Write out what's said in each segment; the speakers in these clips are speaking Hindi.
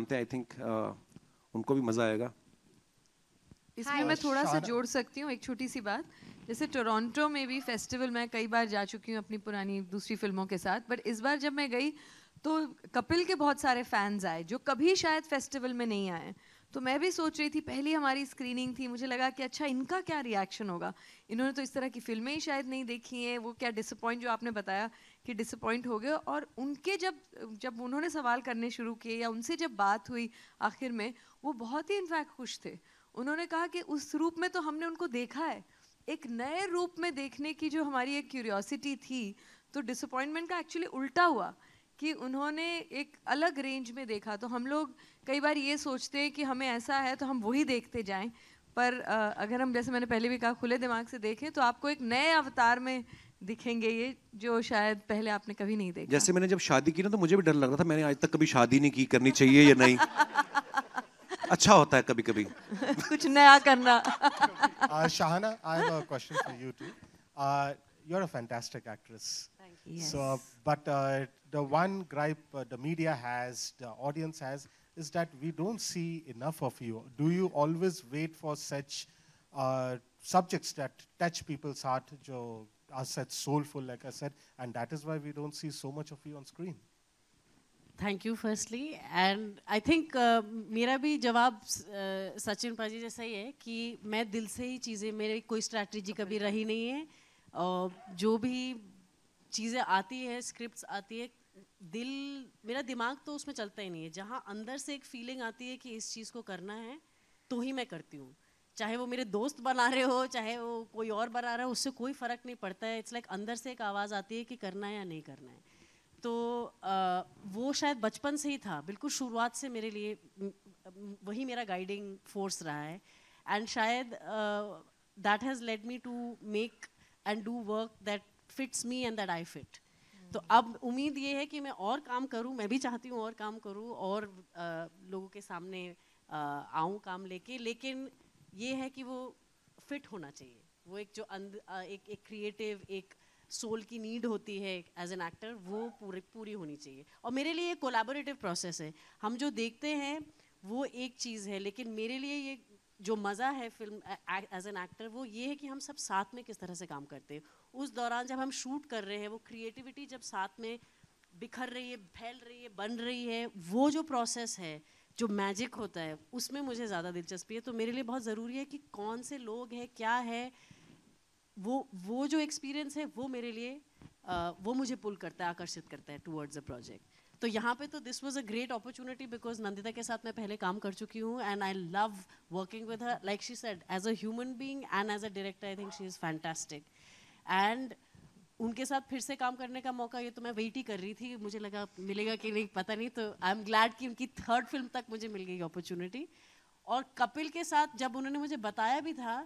जानते हैं आई थिंक uh, उनको भी मज़ा आएगा इसमें मैं थोड़ा सा जोड़ सकती हूँ एक छोटी सी बात जैसे टोरंटो में भी फेस्टिवल मैं कई बार जा चुकी हूँ अपनी पुरानी दूसरी फिल्मों के साथ बट इस बार जब मैं गई तो कपिल के बहुत सारे फैंस आए जो कभी शायद फेस्टिवल में नहीं आए तो मैं भी सोच रही थी पहली हमारी स्क्रीनिंग थी मुझे लगा कि अच्छा इनका क्या रिएक्शन होगा इन्होंने तो इस तरह की फिल्में ही शायद नहीं देखी हैं वो क्या डिसअपॉइंट जो आपने बताया कि डिसअपॉइंट हो गए और उनके जब जब उन्होंने सवाल करने शुरू किए या उनसे जब बात हुई आखिर में वो बहुत ही इनफैक्ट खुश थे उन्होंने कहा कि उस रूप में तो हमने उनको देखा है एक नए रूप में देखने की जो हमारी एक क्यूरियोसिटी थी तो डिसअपॉइंटमेंट का एक्चुअली उल्टा हुआ कि उन्होंने एक अलग रेंज में देखा तो हम लोग कई बार ये सोचते हैं कि हमें ऐसा है तो हम वही देखते जाएं पर अगर हम जैसे मैंने पहले भी कहा खुले दिमाग से देखें तो आपको एक नए अवतार में दिखेंगे ये जो शायद पहले आपने कभी नहीं देखा जैसे मैंने जब शादी की ना तो मुझे भी डर लग रहा था मैंने आज तक कभी शादी नहीं की करनी चाहिए या नहीं अच्छा होता है कभी कभी कुछ नया करना Shahana I have a question for you to you are a fantastic actress so but the one gripe uh, the media has, the audience has, is that we don't see enough of you. Do you always wait for such uh, subjects that touch people's heart, jo are such soulful, like I said, and that is why we don't see so much of you on screen? Thank you, firstly. And I think uh, मेरा भी जवाब uh, सचिन पाजी जैसा ही है कि मैं दिल से ही चीज़ें मेरी कोई स्ट्रैटेजी कभी रही नहीं है और जो भी चीज़ें आती है स्क्रिप्ट आती है दिल मेरा दिमाग तो उसमें चलता ही नहीं है जहाँ अंदर से एक फीलिंग आती है कि इस चीज़ को करना है तो ही मैं करती हूँ चाहे वो मेरे दोस्त बना रहे हो चाहे वो कोई और बना रहा हो उससे कोई फ़र्क नहीं पड़ता है इट्स लाइक like अंदर से एक आवाज़ आती है कि करना है या नहीं करना है तो आ, वो शायद बचपन से ही था बिल्कुल शुरुआत से मेरे लिए वही मेरा गाइडिंग फोर्स रहा है एंड शायद that has led me to make and do work that fits me and that I fit तो अब उम्मीद ये है कि मैं और काम करूँ मैं भी चाहती हूँ और काम करूँ और आ, लोगों के सामने आऊँ काम लेके लेकिन ये है कि वो फिट होना चाहिए वो एक जो अंद आ, एक एक क्रिएटिव एक सोल की नीड होती है एज एन एक्टर वो पूरी पूरी होनी चाहिए और मेरे लिए एक कोलाबोरेटिव प्रोसेस है हम जो देखते हैं वो एक चीज़ है लेकिन मेरे लिए ये जो मज़ा है फिल्म एज एन एक्टर वो ये है कि हम सब साथ में किस तरह से काम करते हैं उस दौरान जब हम शूट कर रहे हैं वो क्रिएटिविटी जब साथ में बिखर रही है फैल रही है बन रही है वो जो प्रोसेस है जो मैजिक होता है उसमें मुझे ज़्यादा दिलचस्पी है तो मेरे लिए बहुत ज़रूरी है कि कौन से लोग हैं क्या है वो वो जो एक्सपीरियंस है वो मेरे लिए आ, वो मुझे पुल करता है आकर्षित करता है टूवर्ड्स अ प्रोजेक्ट तो यहाँ पे तो this was a great opportunity because Nandita के साथ मैं पहले काम कर चुकी हूँ and I love working with like she said as a human being and as a director I think she is fantastic and उनके साथ फिर से काम करने का मौका ये तो मैं वेट ही कर रही थी मुझे लगा मिलेगा कि नहीं पता नहीं तो आई एम ग्लैड कि उनकी थर्ड फिल्म तक मुझे मिल गई अपॉर्चुनिटी और कपिल के साथ जब उन्होंने मुझे बताया भी था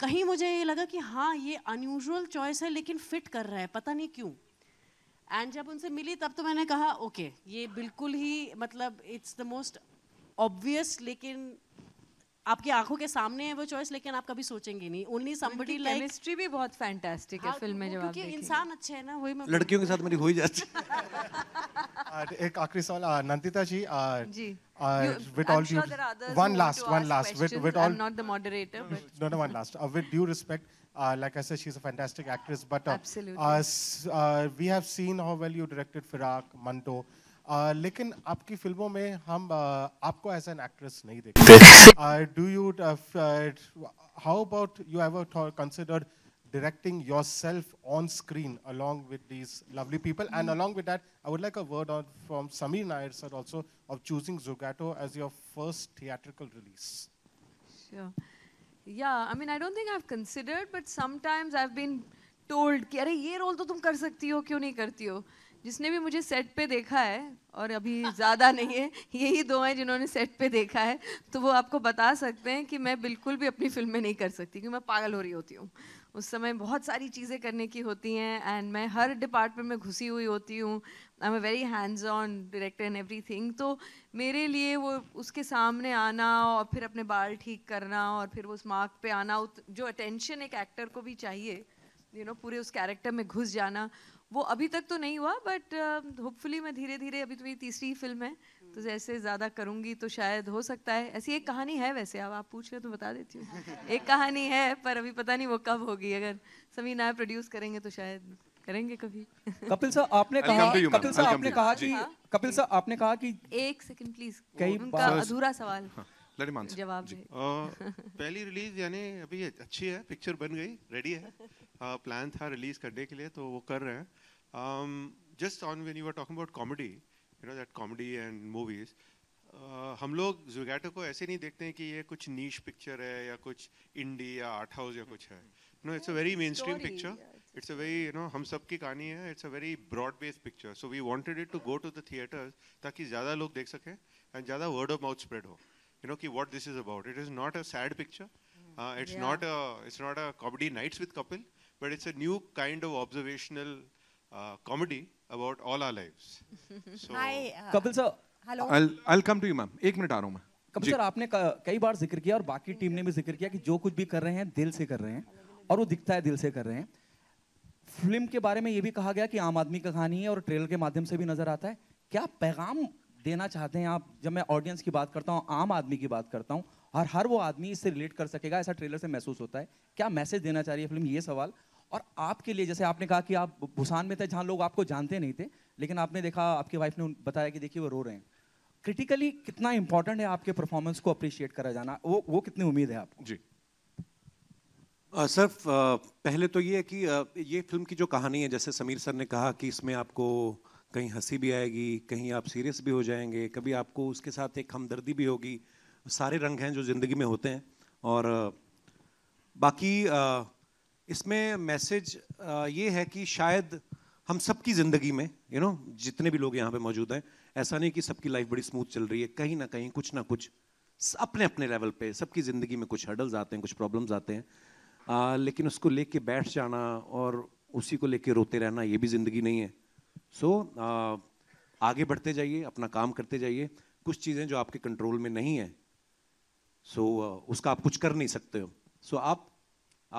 कहीं मुझे ये लगा कि हाँ ये अनयूजल चॉइस है लेकिन फिट कर रहा है पता नहीं क्यों एंड जब उनसे मिली तब तो मैंने कहा ओके okay, ये बिल्कुल ही मतलब इट्स द मोस्ट ऑब्वियस लेकिन आपकी आंखों के सामने है वो चॉइस लेकिन आप कभी सोचेंगे नहीं ओनली समबडी लाइक केमिस्ट्री भी बहुत फैंटास्टिक है फिल्म में जब आप क्योंकि इंसान अच्छे हैं ना वही मैं लड़कियों के साथ मेरी हो ही जाती है एक आखिरी सवाल नंदिता जी जी with all due one last one last with with all not the moderator but no no one last with due respect uh, like I said, she's a fantastic actress. But uh, Absolutely. Uh, uh, we have seen how well you directed Firak, Manto, लेकिन आपकी फिल्मों में हम आपको एज एन एक्ट्रेस नहीं देखते do you how about you ever considered directing yourself on screen along with these lovely people and along with that I would like a word on from Sameer Nair sir also of choosing Zwigato as your first theatrical release Yeah, I mean, I don't think I've considered, but sometimes I've been told कि अरे ये रोल तो तुम कर सकती हो क्यों नहीं करती हो? Uh, जिसने भी मुझे सेट पे देखा है और अभी ज़्यादा नहीं है यही दो हैं जिन्होंने सेट पे देखा है तो वो आपको बता सकते हैं कि मैं बिल्कुल भी अपनी फिल्म में नहीं कर सकती क्योंकि मैं पागल हो रही होती हूँ उस समय बहुत सारी चीज़ें करने की होती हैं एंड मैं हर डिपार्टमेंट में घुसी हुई होती हूँ I am very hands on director and everything तो मेरे लिए वो उसके सामने आना और फिर अपने बाल ठीक करना और फिर उस मार्क पे आना जो अटेंशन एक एक्टर को भी चाहिए यू you नो know, पूरे उस कैरेक्टर में घुस जाना वो अभी तक तो नहीं हुआ बट होपफुली uh, मैं धीरे धीरे अभी तो मेरी तीसरी फिल्म है तो hmm. जैसे ज़्यादा करूँगी तो शायद हो सकता है ऐसी एक कहानी है वैसे अब आप पूछ रहे हो तो बता देती हूँ एक कहानी है पर अभी पता नहीं वो कब होगी अगर समी नायर प्रोड्यूस करेंगे तो शायद करेंगे कभी कपिल सर आपने कहा कपिल सर आपने कहा कि हाँ। कपिल सर आपने कहा कि एक सेकंड प्लीज कई उनका अधूरा सवाल हाँ, जवाब पहली रिलीज यानी अभी अच्छी है पिक्चर बन गई रेडी है प्लान था रिलीज करने के लिए तो वो कर रहे हैं Um, just on when you were talking about comedy, you know that comedy and movies. Uh, हम लोग जुगैटो को ऐसे नहीं देखते हैं कि ये कुछ नीच पिक्चर है या कुछ इंडी या आर्ट हाउस या कुछ है no it's a very mainstream picture it's a very you know हम सब की कहानी है it's a very broad based picture so we wanted it to go to the theatres ताकि ज़्यादा लोग देख सकें एंड ज़्यादा वर्ड ऑफ माउथ स्प्रेड हो यू नो कि what this is about it is not a sad picture it's not it's not a comedy nights with Kapil but it's a new kind of observational uh, comedy about all our lives. So, Hi, uh, Kapil sir. Hello. I'll, I'll come to you, ma'am. एक मिनट आ रहा हूँ मैं. कपिल सर आपने कई बार जिक्र किया और बाकी टीम ने भी जिक्र किया कि जो कुछ भी कर रहे हैं दिल से कर रहे हैं और वो दिखता है दिल से कर रहे हैं फिल्म के बारे में ये भी कहा गया कि आम आदमी का कहानी है और ट्रेलर के माध्यम से भी नजर आता है क्या पैगाम देना चाहते हैं आप जब मैं ऑडियंस की बात करता हूँ आम आदमी की बात करता हूँ और हर वो आदमी इससे रिलेट कर सकेगा ऐसा ट्रेलर से महसूस होता है क्या मैसेज देना चाह रही है फिल्म ये सवाल और आपके लिए जैसे आपने कहा कि आप भूसान में थे जहाँ लोग आपको जानते नहीं थे लेकिन आपने देखा आपकी वाइफ ने बताया कि देखिए वो रो रहे हैं क्रिटिकली कितना इंपॉर्टेंट है आपके परफॉर्मेंस को अप्रिशिएट करा जाना वो वो कितनी उम्मीद है आपको जी आ, सर आ, पहले तो ये है कि आ, ये फिल्म की जो कहानी है जैसे समीर सर ने कहा कि इसमें आपको कहीं हंसी भी आएगी कहीं आप सीरियस भी हो जाएंगे कभी आपको उसके साथ एक हमदर्दी भी होगी सारे रंग हैं जो ज़िंदगी में होते हैं और बाकी इसमें मैसेज ये है कि शायद हम सबकी ज़िंदगी में यू you नो know, जितने भी लोग यहाँ पे मौजूद हैं ऐसा नहीं कि सबकी लाइफ बड़ी स्मूथ चल रही है कहीं ना कहीं कुछ ना कुछ अपने अपने लेवल पे सबकी ज़िंदगी में कुछ हर्डल्स आते हैं कुछ प्रॉब्लम्स आते हैं आ, लेकिन उसको लेके बैठ जाना और उसी को लेके रोते रहना ये भी ज़िंदगी नहीं है सो so, आगे बढ़ते जाइए अपना काम करते जाइए कुछ चीज़ें जो आपके कंट्रोल में नहीं है सो so, उसका आप कुछ कर नहीं सकते हो सो आप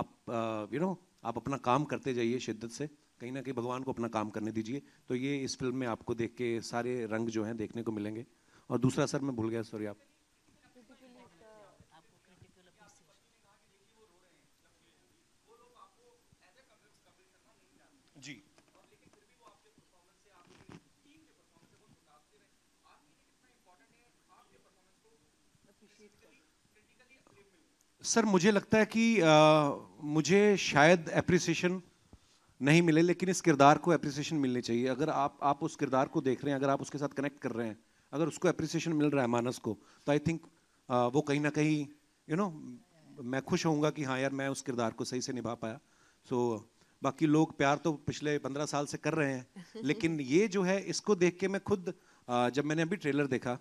आप यू नो आप अपना काम करते जाइए शिद्दत से कहीं ना कहीं भगवान को अपना काम करने दीजिए तो ये इस फिल्म में आपको देख के सारे रंग जो हैं देखने को मिलेंगे और दूसरा सर मैं भूल गया सॉरी आप सर मुझे लगता है कि आ, मुझे शायद एप्रिसिएशन नहीं मिले लेकिन इस किरदार को एप्रिसिएशन मिलनी चाहिए अगर आप आप उस किरदार को देख रहे हैं अगर आप उसके साथ कनेक्ट कर रहे हैं अगर उसको एप्रिसिएशन मिल रहा है मानस को तो आई थिंक वो कहीं ना कहीं यू नो मैं खुश होऊंगा कि हाँ यार मैं उस किरदार को सही से निभा पाया सो so, बाकी लोग प्यार तो पिछले पंद्रह साल से कर रहे हैं लेकिन ये जो है इसको देख के मैं खुद जब मैंने अभी ट्रेलर देखा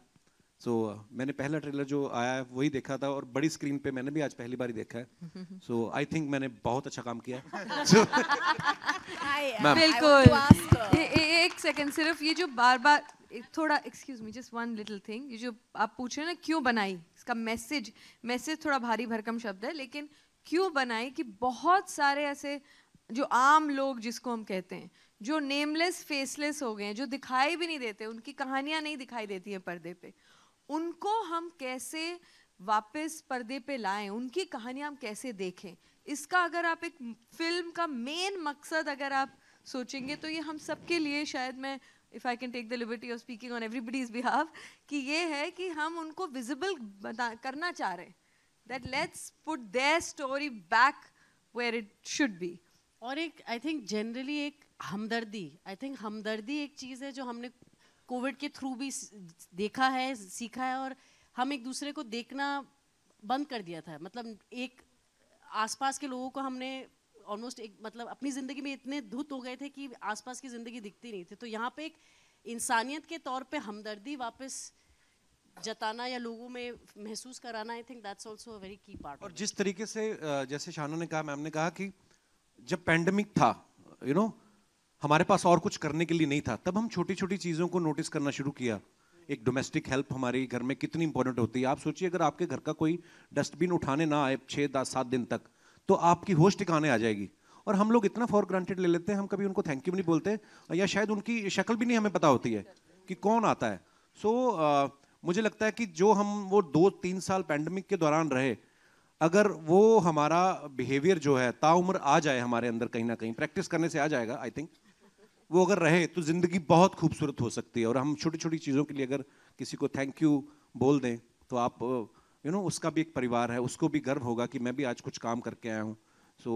सो so, uh, मैंने पहला ट्रेलर जो आया है वही देखा था और बड़ी स्क्रीन पे मैंने भी आज पहली बार देखा है सो आई थिंक मैंने बहुत अच्छा काम किया है uh, बिल्कुल एक सेकंड सिर्फ ये जो बार बार थोड़ा excuse me just one little thing ये जो आप पूछ रहे ना क्यों बनाई इसका मैसेज मैसेज थोड़ा भारी भरकम शब्द है लेकिन क्यों बनाई कि बहुत सारे ऐसे जो आम लोग जिसको हम कहते हैं जो नेमलेस फेसलेस हो गए हैं जो दिखाई भी नहीं देते उनकी कहानियां नहीं दिखाई देती हैं पर्दे पे उनको हम कैसे वापस पर्दे पे लाएं उनकी कहानियां हम कैसे देखें इसका अगर आप एक फिल्म का मेन मकसद अगर आप सोचेंगे तो ये हम सबके लिए शायद मैं if I can take the liberty of speaking on everybody's behalf कि ये है कि हम उनको विजिबल बता करना चाह रहे हैं that let's put their story back where it should be और एक आई थिंक जनरली एक हमदर्दी आई थिंक हमदर्दी एक चीज़ है जो हमने कोविड के थ्रू भी देखा है सीखा है और हम एक दूसरे को देखना बंद कर दिया था मतलब एक आसपास के लोगों को हमने ऑलमोस्ट एक मतलब अपनी ज़िंदगी में इतने धुत हो गए थे कि आसपास की ज़िंदगी दिखती नहीं थी तो यहाँ पे एक इंसानियत के तौर पे हमदर्दी वापस जताना या लोगों में महसूस कराना I think that's also a very key part और जिस तरीके से जैसे शाना ने कहा मैम ने कहा कि जब पैंडमिक था यू you नो know, हमारे पास और कुछ करने के लिए नहीं था तब हम छोटी छोटी चीज़ों को नोटिस करना शुरू किया एक डोमेस्टिक हेल्प हमारे घर में कितनी इंपॉर्टेंट होती है आप सोचिए अगर आपके घर का कोई डस्टबिन उठाने ना आए छः दस सात दिन तक तो आपकी होश ठिकाने आ जाएगी और हम लोग इतना फॉर ग्रांटेड ले लेते हैं हम कभी उनको थैंक यू नहीं बोलते या शायद उनकी शक्ल भी नहीं हमें पता होती है कि कौन आता है सो so, uh, मुझे लगता है कि जो हम वो दो तीन साल पैंडमिक के दौरान रहे अगर वो हमारा बिहेवियर जो है ताउम्र आ जाए हमारे अंदर कहीं ना कहीं प्रैक्टिस करने से आ जाएगा आई थिंक वो अगर रहे तो ज़िंदगी बहुत खूबसूरत हो सकती है और हम छोटी छोटी चीज़ों के लिए अगर किसी को थैंक यू बोल दें तो आप यू नो उसका भी एक परिवार है उसको भी गर्व होगा कि मैं भी आज कुछ काम करके आया हूँ सो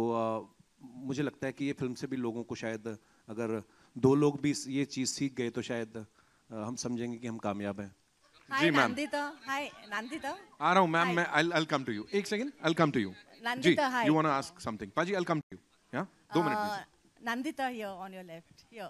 मुझे लगता है कि ये फिल्म से भी लोगों को शायद अगर दो लोग भी ये चीज़ सीख गए तो शायद हम समझेंगे कि हम कामयाब हैं जी मैम हाय नंदिता आ रहा हूं मैम मैं I will come to you एक second I will come to you Nandita hi you want to ask something पाजी I will come to you या 2 minute Nandita here on your left here.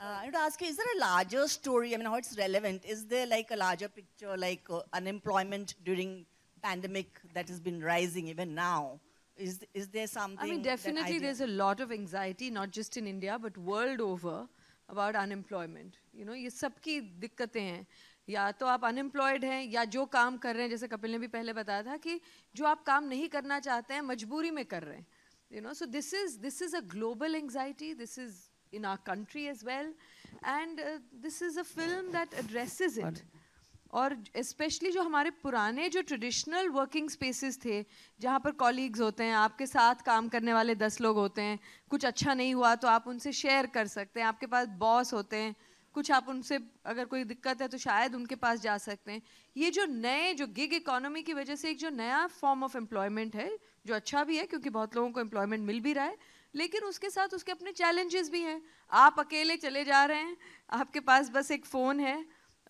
Uh, I want to ask you, is there a larger story? I mean, how it's relevant? Is there like a larger picture, like uh, unemployment during pandemic that has been rising even now? Is, is there something? I mean, definitely there's a lot of anxiety, not just in India, but world over about unemployment. You know, ये सबकी दिक्कतें हैं या तो आप अनएम्प्लॉयड हैं या जो काम कर रहे हैं जैसे कपिल ने भी पहले बताया था कि जो आप काम नहीं करना चाहते हैं मजबूरी में कर रहे हैं you know so this is this is a global anxiety this is in our country as well. And uh, this is a film that addresses it. और especially जो हमारे पुराने जो traditional वर्किंग spaces थे जहाँ पर कॉलीग्स होते हैं आपके साथ काम करने वाले दस लोग होते हैं कुछ अच्छा नहीं हुआ तो आप उनसे शेयर कर सकते हैं आपके पास बॉस होते हैं कुछ आप उनसे अगर कोई दिक्कत है तो शायद उनके पास जा सकते हैं ये जो नए जो गिग इकोनॉमी की वजह से एक जो नया फॉर्म ऑफ एम्प्लॉयमेंट है जो अच्छा भी है क्योंकि बहुत लोगों को एम्प्लॉयमेंट मिल भी रहा है लेकिन उसके साथ उसके अपने चैलेंजेस भी हैं आप अकेले चले जा रहे हैं आपके पास बस एक फ़ोन है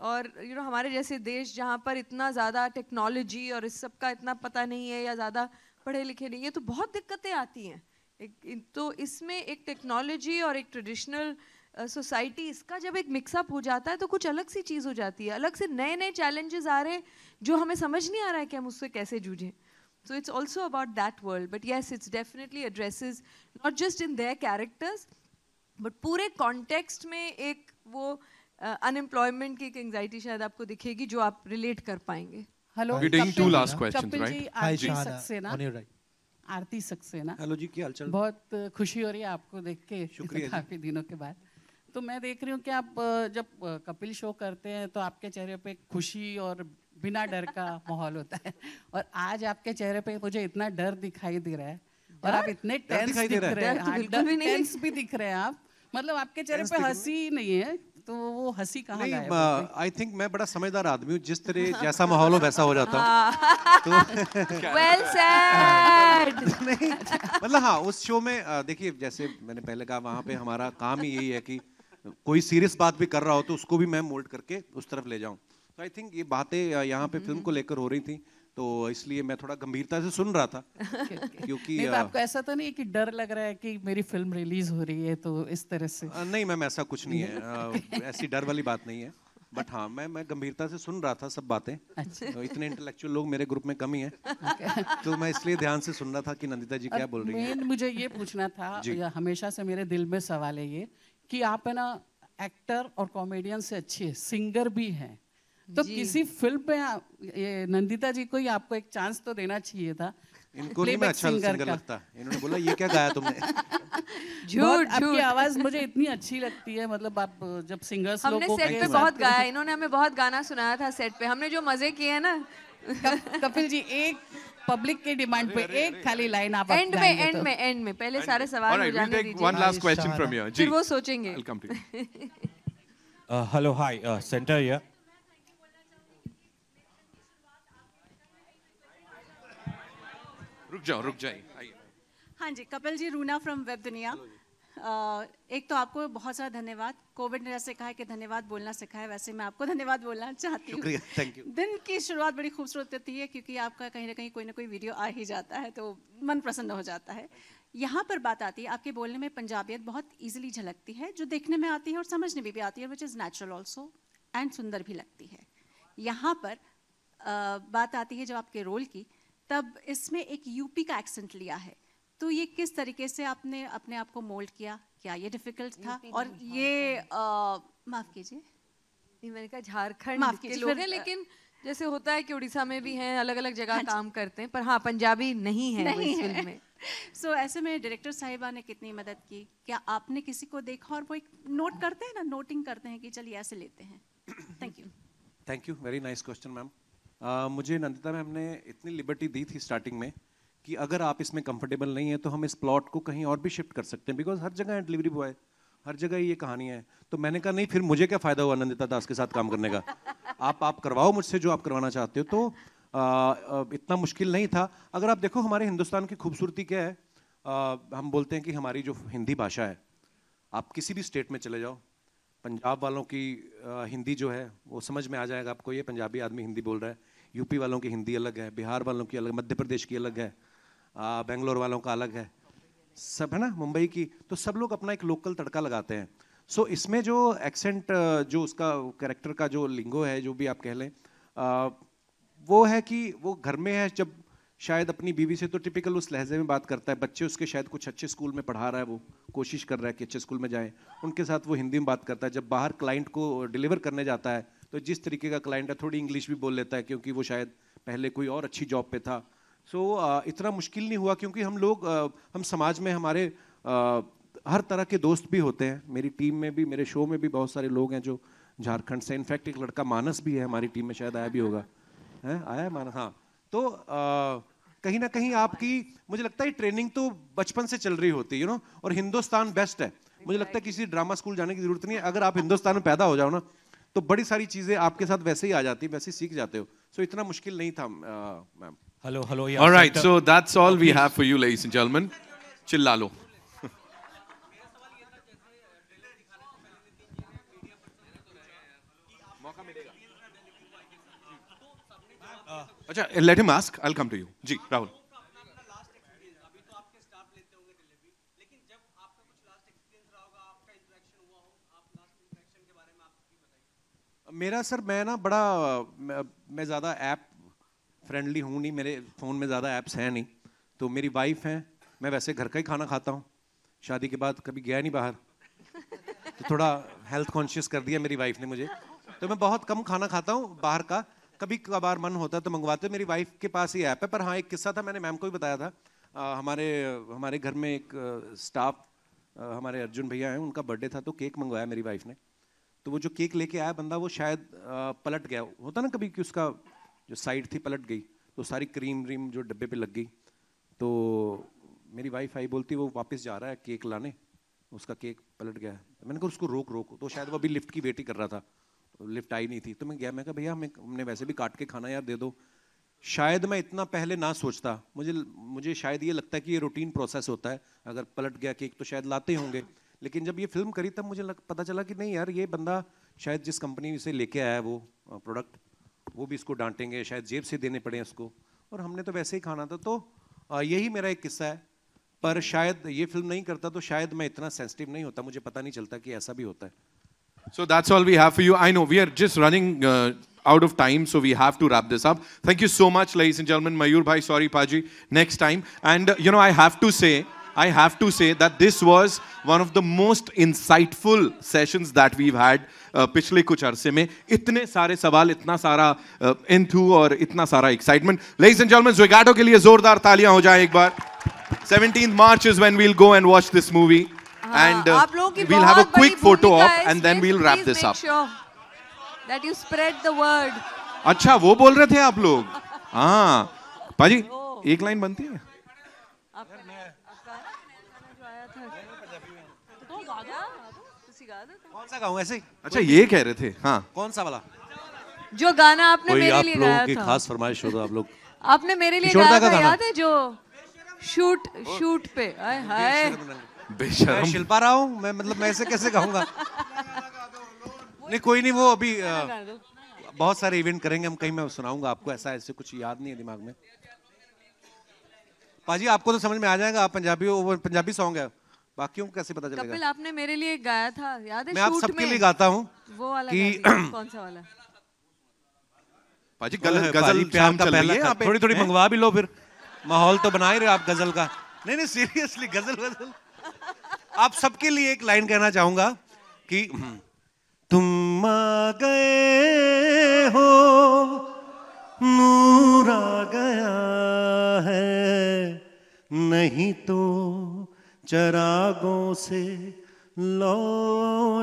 और यू you नो know, हमारे जैसे देश जहाँ पर इतना ज़्यादा टेक्नोलॉजी और इस सब का इतना पता नहीं है या ज़्यादा पढ़े लिखे नहीं है तो बहुत दिक्कतें आती हैं एक, तो इसमें एक टेक्नोलॉजी और एक ट्रेडिशनल सोसाइटी uh, इसका जब एक मिक्सअप हो जाता है तो कुछ अलग सी चीज़ हो जाती है अलग से नए नए चैलेंजेस आ रहे हैं जो हमें समझ नहीं आ रहा है कि हम उससे कैसे जूझें So it's also about that world. But yes, it definitely addresses not just in their characters, but पूरे कॉन्टेक्स्ट में एक वो अनएम्प्लॉयमेंट uh, की एक एंजाइटी शायद आपको दिखेगी जो आप रिलेट कर पाएंगे hello two last questions right? Aarti Saxena Aarti Saxena hello जी क्या हालचाल बहुत uh, खुशी हो रही है आपको देख के शुक्रिया काफी दिनों के बाद तो मैं देख रही हूँ कि आप uh, जब कपिल शो करते हैं तो आपके चेहरे पे खुशी और बिना डर का माहौल होता है और आज आपके चेहरे पे मुझे इतना डर दिखाई दे रहा है और आप इतने टेंस दिख रहे हैं टेंस तो हाँ, भी दिख रहे हैं आप मतलब आपके चेहरे पे हंसी नहीं है तो वो हंसी कहाँ नहीं आई थिंक मैं बड़ा समझदार आदमी हूँ जिस तरह जैसा माहौल हो वैसा हो जाता हूँ हाँ। तो- मतलब हाँ उस शो में देखिए जैसे मैंने पहले कहा वहाँ पे हमारा काम ही यही है कि कोई सीरियस बात भी कर रहा हो तो उसको भी मैं मोल्ड करके उस तरफ ले जाऊँ आई थिंक ये बातें यहाँ पे फिल्म को लेकर हो रही थी तो इसलिए मैं थोड़ा गंभीरता से सुन रहा था क्योंकि नहीं तो आपको ऐसा तो नहीं कि डर लग रहा है कि मेरी फिल्म रिलीज हो रही है तो इस तरह से नहीं मैम ऐसा कुछ नहीं है ऐसी डर वाली बात नहीं है बट हाँ मैं मैं गंभीरता से सुन रहा था सब बातें अच्छा। तो इतने इंटेलेक्चुअल लोग मेरे ग्रुप में कम ही हैं तो मैं इसलिए ध्यान से सुन रहा था कि नंदिता जी क्या बोल रही हैं मुझे ये पूछना था हमेशा से मेरे दिल में सवाल है ये कि आप है ना एक्टर और कॉमेडियन से अच्छे सिंगर भी हैं तो किसी फिल्म में ये नंदिता जी को ही आपको एक चांस तो देना चाहिए था इनको नहीं मैं अच्छा सिंगर लगता इन्होंने बोला ये क्या गाया तुमने झूठ आपकी आवाज मुझे इतनी अच्छी लगती है मतलब आप जब सिंगर्स हमने सेट पे बहुत गाया इन्होंने हमें बहुत गाना सुनाया था सेट पे हमने जो मजे किए हैं ना कपिल जी एक पब्लिक के डिमांड पे एक खाली लाइन आप एंड में एंड में एंड में पहले सारे सवाल हो जाने दीजिए one last question from you जी वो सोचेंगे welcome to hello hi centre here रुक जाओ रुक जाइए हाँ जी कपिल जी रूना फ्रॉम वेब दुनिया एक तो आपको बहुत सारा धन्यवाद कोविड ने जैसे कहा है कि धन्यवाद बोलना सिखाया वैसे मैं आपको धन्यवाद बोलना चाहती हूँ दिन की शुरुआत बड़ी खूबसूरत होती है क्योंकि आपका कहीं ना कहीं कोई ना कोई वीडियो आ ही जाता है तो मन प्रसन्न हो जाता है यहाँ पर बात आती है आपके बोलने में पंजाबियत बहुत ईजिली झलकती है जो देखने में आती है और समझने में भी आती है which is natural also and सुंदर भी लगती है यहाँ पर बात आती है जब आपके रोल की तब इसमें एक यूपी का एक्सेंट लिया है तो ये किस तरीके से आपने अपने आप को मोल्ड किया क्या ये डिफिकल्ट था और ये हाँ। माफ़ कीजिए मैंने कहा झारखंड के लोग हैं लेकिन जैसे होता है कि उड़ीसा में भी हाँ हैं अलग अलग जगह काम करते हैं पर हाँ पंजाबी नहीं है नहीं इस फिल्म में सो so, ऐसे में डायरेक्टर साहिबा ने कितनी मदद की क्या आपने किसी को देखा और वो एक नोट करते हैं ना नोटिंग करते हैं कि चलिए ऐसे लेते हैं thank you thank you very nice question ma'am मुझे नंदिता मैम ने इतनी लिबर्टी दी थी स्टार्टिंग में कि अगर आप इसमें कंफर्टेबल नहीं है तो हम इस प्लॉट को कहीं और भी शिफ्ट कर सकते हैं बिकॉज हर जगह है डिलीवरी बॉय हर जगह ये कहानी है तो मैंने कहा नहीं फिर मुझे क्या फ़ायदा हुआ नंदिता दास के साथ काम करने का आप आप करवाओ मुझसे जो आप करवाना चाहते हो तो आ, आ, इतना मुश्किल नहीं था अगर आप देखो हमारे हिंदुस्तान की खूबसूरती क्या है आ, हम बोलते हैं कि हमारी जो हिंदी भाषा है आप किसी भी स्टेट में चले जाओ पंजाब वालों की आ, हिंदी जो है वो समझ में आ जाएगा आपको ये पंजाबी आदमी हिंदी बोल रहा है यूपी वालों की हिंदी अलग है बिहार वालों की अलग मध्य प्रदेश की अलग है बेंगलोर वालों का अलग है सब है ना मुंबई की तो सब लोग अपना एक लोकल तड़का लगाते हैं सो so, इसमें जो एक्सेंट जो उसका करेक्टर का जो लिंगो है जो भी आप कह लें वो है कि वो घर में है जब शायद अपनी बीवी से तो टिपिकल उस लहजे में बात करता है बच्चे उसके शायद कुछ अच्छे स्कूल में पढ़ा रहा है वो कोशिश कर रहा है कि अच्छे स्कूल में जाएँ उनके साथ वो हिंदी में बात करता है जब बाहर क्लाइंट को डिलीवर करने जाता है तो जिस तरीके का क्लाइंट है थोड़ी इंग्लिश भी बोल लेता है क्योंकि वो शायद पहले कोई और अच्छी जॉब पे था सो so, इतना मुश्किल नहीं हुआ क्योंकि हम लोग हम समाज में हमारे हर तरह के दोस्त भी होते हैं मेरी टीम में भी मेरे शो में भी बहुत सारे लोग हैं जो झारखंड से इनफैक्ट एक लड़का मानस भी है हमारी टीम में शायद आया भी होगा है आया है मानस हाँ तो कहीं ना कहीं आपकी मुझे लगता है ट्रेनिंग तो बचपन से चल रही होती है यू नो और हिंदुस्तान बेस्ट है मुझे लगता है किसी ड्रामा स्कूल जाने की जरूरत नहीं है अगर आप हिंदुस्तान में पैदा हो जाओ ना तो बड़ी सारी चीज़ें आपके साथ वैसे ही आ जाती वैसे सीख जाते हो सो so, इतना मुश्किल नहीं था ma'am hello hello all right so that's all we have for you ladies and gentleman चिल्ला लो अच्छा let him ask I will come to you जी राहुल मेरा सर मैं ना बड़ा मैं ज़्यादा ऐप फ्रेंडली हूँ नहीं मेरे फ़ोन में ज़्यादा ऐप्स हैं नहीं तो मेरी वाइफ हैं मैं वैसे घर का ही खाना खाता हूँ शादी के बाद कभी गया नहीं बाहर तो थोड़ा हेल्थ कॉन्शियस कर दिया मेरी वाइफ ने मुझे तो मैं बहुत कम खाना खाता हूँ बाहर का कभी कभार मन होता है तो मंगवाते मेरी वाइफ के पास ही ऐप है पर हाँ एक किस्सा था मैंने मैम को भी बताया था आ, हमारे हमारे घर में एक स्टाफ हमारे अर्जुन भैया हैं उनका बर्थडे था तो केक मंगवाया मेरी वाइफ ने तो वो जो केक लेके आया बंदा वो शायद पलट गया होता ना कभी कि उसका जो साइड थी पलट गई तो सारी क्रीम व्रीम जो डब्बे पे लग गई तो मेरी वाइफ आई बोलती वो वापस जा रहा है केक लाने तो उसका केक पलट गया तो मैंने कहा उसको रोक रोक तो शायद वो अभी लिफ्ट की वेट ही कर रहा था लिफ्ट तो आई नहीं थी तो मैं गया मैं कहा भैया हमें हमने वैसे भी काट के खाना यार दे दो शायद मैं इतना पहले ना सोचता मुझे मुझे शायद ये लगता है कि ये रूटीन प्रोसेस होता है अगर पलट गया केक तो शायद लाते होंगे लेकिन जब ये फिल्म करी तब मुझे लग, पता चला कि नहीं यार ये बंदा शायद जिस कंपनी से लेके आया वो प्रोडक्ट वो भी इसको डांटेंगे शायद जेब से देने पड़े उसको और हमने तो वैसे ही खाना था तो यही मेरा एक किस्सा है पर शायद ये फिल्म नहीं करता तो शायद मैं इतना सेंसिटिव नहीं होता मुझे पता नहीं चलता कि ऐसा भी होता है so that's all we have for you I know we are just running out of time so we have to wrap this up thank you so much ladies and gentlemen. Mayur भाई सॉरी पाजी next time and you know I have to say I have to say that this was one of the most insightful sessions that we've had uh, पिछले कुछ अरसे में इतने सारे सवाल इतना सारा इंथू uh, और इतना सारा excitement ladies and gentleman Zwigato के लिए जोरदार तालियां हो जाएं एक बार 17th March is when we'll go and watch this movie and we'll have a quick photo of and then we'll wrap this up that you spread the word अच्छा वो बोल रहे थे आप लोग हां पाजी एक लाइन बनती है कौन सा गाऊं ऐसे अच्छा ये कह रहे थे हाँ कौन सा वाला जो गाना आपने मेरे आप लिए गाया था खास फरमाइश हो तो आप लोग आपने मेरे लिए गाया था याद है जो शूट शूट पे आए हाय बेशरम शिल्पा रहा राव मैं मतलब मैं ऐसे कैसे गाऊंगा नहीं कोई नहीं वो अभी बहुत सारे इवेंट करेंगे हम कहीं मैं सुनाऊंगा आपको ऐसा ऐसे कुछ याद नहीं है दिमाग में पाजी आपको तो समझ में आ जाएगा आप पंजाबी हो वो पंजाबी सॉन्ग है बाकियों को कैसे पता चलेगा कपिल आपने मेरे लिए गाया था याद है मैं आप सबके लिए गाता हूँ वो वाला कौन सा वाला पाजी गजल गजल प्यार का पहला यहाँ थोड़ी थोड़ी मंगवा भी लो फिर माहौल तो बना ही रहे आप गजल का नहीं नहीं सीरियसली गजल गजल आप सबके लिए एक लाइन कहना चाहूंगा कि तुम आ गए हो नूर आ गया है नहीं तो चरागों से लो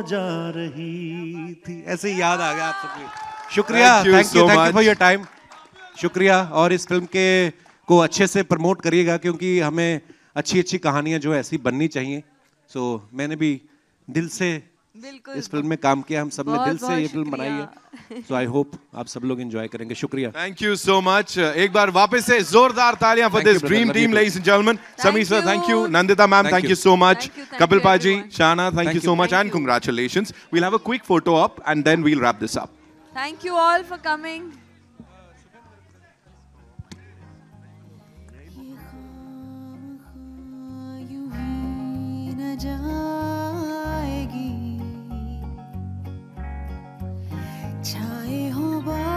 जा रही थी ऐसे याद आ गया आप सबके शुक्रिया thank you thank you for your time शुक्रिया और इस फिल्म के को अच्छे से प्रमोट करिएगा क्योंकि हमें अच्छी अच्छी कहानियाँ जो ऐसी बननी चाहिए सो so, मैंने भी दिल से बिल्कुल इस फिल्म में काम किया हम सब ने दिल से ये फिल्म बनाई है सो आई होप आप सब लोग एंजॉय करेंगे शुक्रिया थैंक यू सो मच एक बार वापस से जोरदार तालियां for this dream team ladies and gentleman Sami sir thank you Nandita ma'am thank you so much Kapil पाजी Shana thank you so much and congratulations we will have a quick photo up and then we will wrap this up thank you all for coming जा 爱好吧。